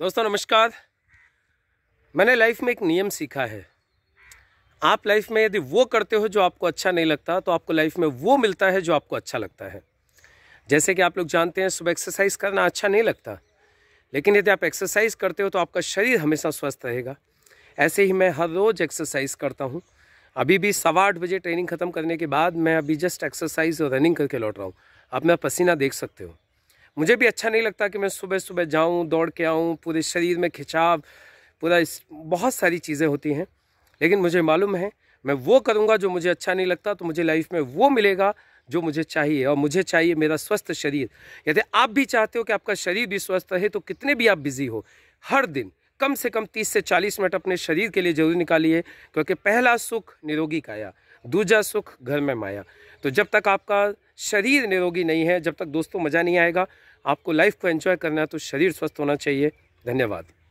दोस्तों नमस्कार मैंने लाइफ में एक नियम सीखा है आप लाइफ में यदि वो करते हो जो आपको अच्छा नहीं लगता तो आपको लाइफ में वो मिलता है जो आपको अच्छा लगता है जैसे कि आप लोग जानते हैं सुबह एक्सरसाइज करना अच्छा नहीं लगता लेकिन यदि आप एक्सरसाइज करते हो तो आपका शरीर हमेशा स्वस्थ रहेगा ऐसे ही मैं हर रोज़ एक्सरसाइज करता हूँ अभी भी सवा आठ बजे ट्रेनिंग ख़त्म करने के बाद मैं अभी जस्ट एक्सरसाइज और रनिंग करके लौट रहा हूँ आप मेरा पसीना देख सकते हो मुझे भी अच्छा नहीं लगता कि मैं सुबह सुबह जाऊँ दौड़ के आऊँ पूरे शरीर में खिंचाव पूरा इस बहुत सारी चीज़ें होती हैं लेकिन मुझे मालूम है मैं वो करूँगा जो मुझे अच्छा नहीं लगता तो मुझे लाइफ में वो मिलेगा जो मुझे चाहिए और मुझे चाहिए मेरा स्वस्थ शरीर यदि आप भी चाहते हो कि आपका शरीर भी स्वस्थ रहे तो कितने भी आप बिज़ी हो हर दिन कम से कम 30 से 40 मिनट अपने शरीर के लिए जरूर निकालिए क्योंकि पहला सुख निरोगी काया दूजा सुख घर में माया तो जब तक आपका शरीर निरोगी नहीं है जब तक दोस्तों मज़ा नहीं आएगा आपको लाइफ को एंजॉय करना है तो शरीर स्वस्थ होना चाहिए धन्यवाद